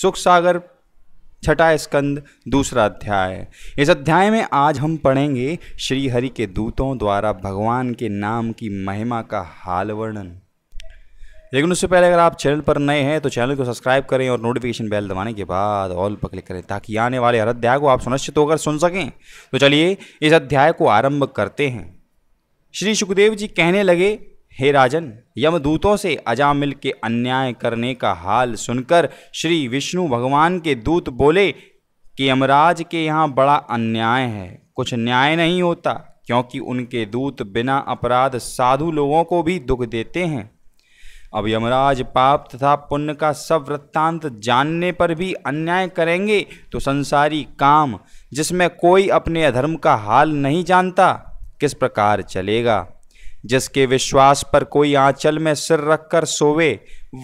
सुख सागर छठा स्कंद दूसरा अध्याय इस अध्याय में आज हम पढ़ेंगे श्री हरि के दूतों द्वारा भगवान के नाम की महिमा का हाल वर्णन लेकिन उससे पहले अगर आप चैनल पर नए हैं तो चैनल को सब्सक्राइब करें और नोटिफिकेशन बेल दबाने के बाद ऑल पर क्लिक करें ताकि आने वाले हर अध्याय को आप सुनिश्चित होकर सुन सकें तो चलिए इस अध्याय को आरंभ करते हैं श्री सुखदेव जी कहने लगे हे राजन यमदूतों से अजामिल के अन्याय करने का हाल सुनकर श्री विष्णु भगवान के दूत बोले कि यमराज के यहाँ बड़ा अन्याय है कुछ न्याय नहीं होता क्योंकि उनके दूत बिना अपराध साधु लोगों को भी दुख देते हैं अब यमराज पाप तथा पुण्य का सब वृत्तांत जानने पर भी अन्याय करेंगे तो संसारी काम जिसमें कोई अपने अधर्म का हाल नहीं जानता किस प्रकार चलेगा जिसके विश्वास पर कोई आंचल में सिर रखकर सोवे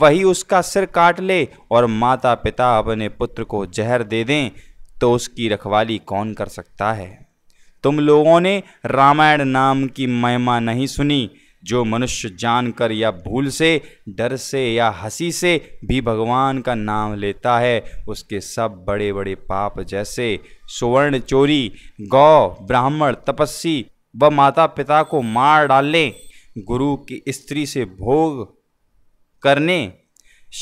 वही उसका सिर काट ले और माता पिता अपने पुत्र को जहर दे दें तो उसकी रखवाली कौन कर सकता है तुम लोगों ने रामायण नाम की महिमा नहीं सुनी जो मनुष्य जानकर या भूल से डर से या हंसी से भी भगवान का नाम लेता है उसके सब बड़े बड़े पाप जैसे सुवर्ण चोरी गौ ब्राह्मण तपस्वी व माता पिता को मार डालने गुरु की स्त्री से भोग करने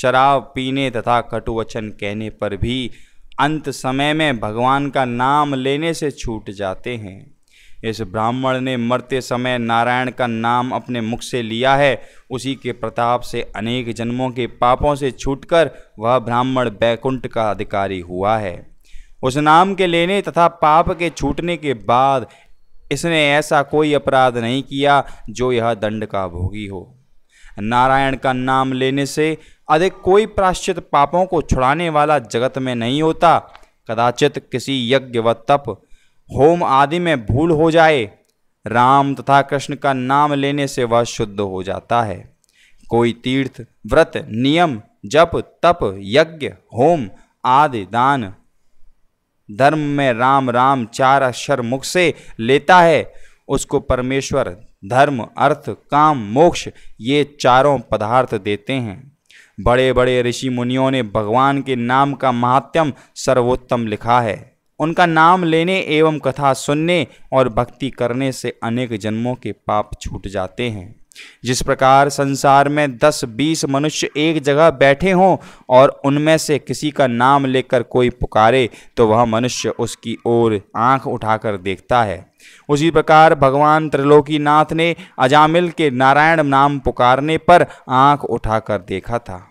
शराब पीने तथा कटु वचन कहने पर भी अंत समय में भगवान का नाम लेने से छूट जाते हैं इस ब्राह्मण ने मरते समय नारायण का नाम अपने मुख से लिया है उसी के प्रताप से अनेक जन्मों के पापों से छूटकर वह ब्राह्मण बैकुंठ का अधिकारी हुआ है उस नाम के लेने तथा पाप के छूटने के बाद इसने ऐसा कोई अपराध नहीं किया जो यह दंड का भोगी हो नारायण का नाम लेने से अधिक कोई प्राश्चित पापों को छुड़ाने वाला जगत में नहीं होता कदाचित किसी यज्ञ व तप होम आदि में भूल हो जाए राम तथा कृष्ण का नाम लेने से वह शुद्ध हो जाता है कोई तीर्थ व्रत नियम जप तप यज्ञ होम आदि दान धर्म में राम राम चार अक्षर मुख से लेता है उसको परमेश्वर धर्म अर्थ काम मोक्ष ये चारों पदार्थ देते हैं बड़े बड़े ऋषि मुनियों ने भगवान के नाम का महात्म सर्वोत्तम लिखा है उनका नाम लेने एवं कथा सुनने और भक्ति करने से अनेक जन्मों के पाप छूट जाते हैं जिस प्रकार संसार में दस बीस मनुष्य एक जगह बैठे हों और उनमें से किसी का नाम लेकर कोई पुकारे तो वह मनुष्य उसकी ओर आंख उठाकर देखता है उसी प्रकार भगवान त्रिलोकीनाथ ने अजामिल के नारायण नाम पुकारने पर आंख उठाकर देखा था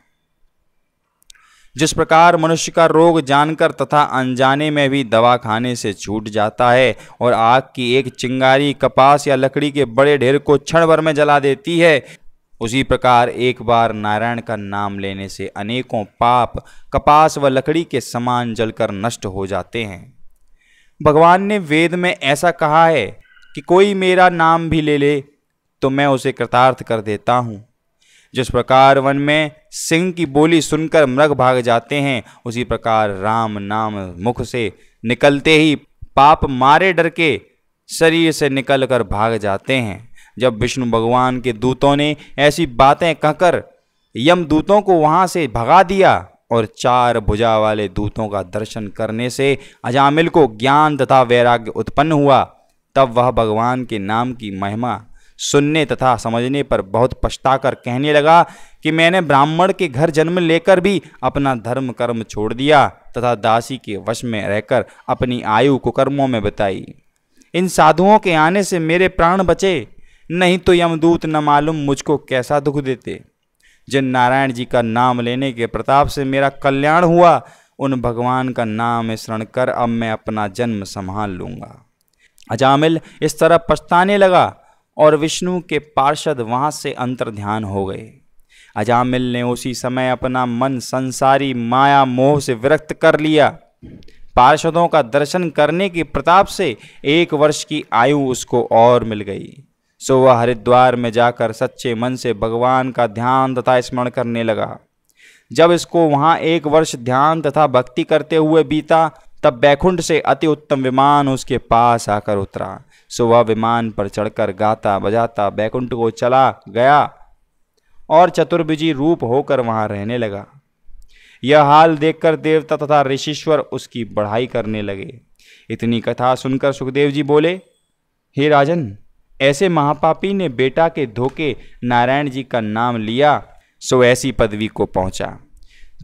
जिस प्रकार मनुष्य का रोग जानकर तथा अनजाने में भी दवा खाने से छूट जाता है और आग की एक चिंगारी कपास या लकड़ी के बड़े ढेर को क्षण भर में जला देती है उसी प्रकार एक बार नारायण का नाम लेने से अनेकों पाप कपास व लकड़ी के समान जलकर नष्ट हो जाते हैं भगवान ने वेद में ऐसा कहा है कि कोई मेरा नाम भी ले ले तो मैं उसे कृतार्थ कर देता हूँ जिस प्रकार वन में सिंह की बोली सुनकर मृग भाग जाते हैं उसी प्रकार राम नाम मुख से निकलते ही पाप मारे डर के शरीर से निकलकर भाग जाते हैं जब विष्णु भगवान के दूतों ने ऐसी बातें कहकर यम दूतों को वहाँ से भगा दिया और चार भुजा वाले दूतों का दर्शन करने से अजामिल को ज्ञान तथा वैराग्य उत्पन्न हुआ तब वह भगवान के नाम की महिमा सुनने तथा समझने पर बहुत पछताकर कहने लगा कि मैंने ब्राह्मण के घर जन्म लेकर भी अपना धर्म कर्म छोड़ दिया तथा दासी के वश में रहकर अपनी आयु कुकर्मों में बताई इन साधुओं के आने से मेरे प्राण बचे नहीं तो यमदूत न मालूम मुझको कैसा दुख देते जिन नारायण जी का नाम लेने के प्रताप से मेरा कल्याण हुआ उन भगवान का नाम स्मरण कर अब मैं अपना जन्म संभाल लूँगा अजामिल इस तरह पछताने लगा और विष्णु के पार्षद वहाँ से अंतर्ध्यान हो गए अजामिल ने उसी समय अपना मन संसारी माया मोह से विरक्त कर लिया पार्षदों का दर्शन करने के प्रताप से एक वर्ष की आयु उसको और मिल गई सो वह हरिद्वार में जाकर सच्चे मन से भगवान का ध्यान तथा स्मरण करने लगा जब इसको वहाँ एक वर्ष ध्यान तथा भक्ति करते हुए बीता तब बैकुंठ से अति उत्तम विमान उसके पास आकर उतरा सो वह विमान पर चढ़कर गाता बजाता बैकुंठ को चला गया और चतुर्भुजी रूप होकर वहाँ रहने लगा यह हाल देखकर देवता तथा ऋषिश्वर उसकी बढ़ाई करने लगे इतनी कथा सुनकर सुखदेव जी बोले हे राजन ऐसे महापापी ने बेटा के धोखे नारायण जी का नाम लिया सो ऐसी पदवी को पहुंचा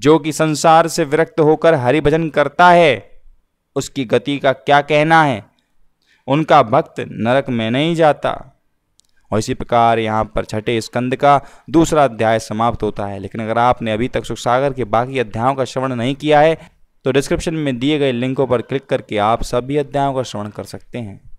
जो कि संसार से विरक्त होकर हरि भजन करता है उसकी गति का क्या कहना है उनका भक्त नरक में नहीं जाता और इसी प्रकार यहाँ पर छठे स्कंद का दूसरा अध्याय समाप्त होता है लेकिन अगर आपने अभी तक सुख सागर के बाकी अध्यायों का श्रवण नहीं किया है तो डिस्क्रिप्शन में दिए गए लिंकों पर क्लिक करके आप सभी अध्यायों का श्रवण कर सकते हैं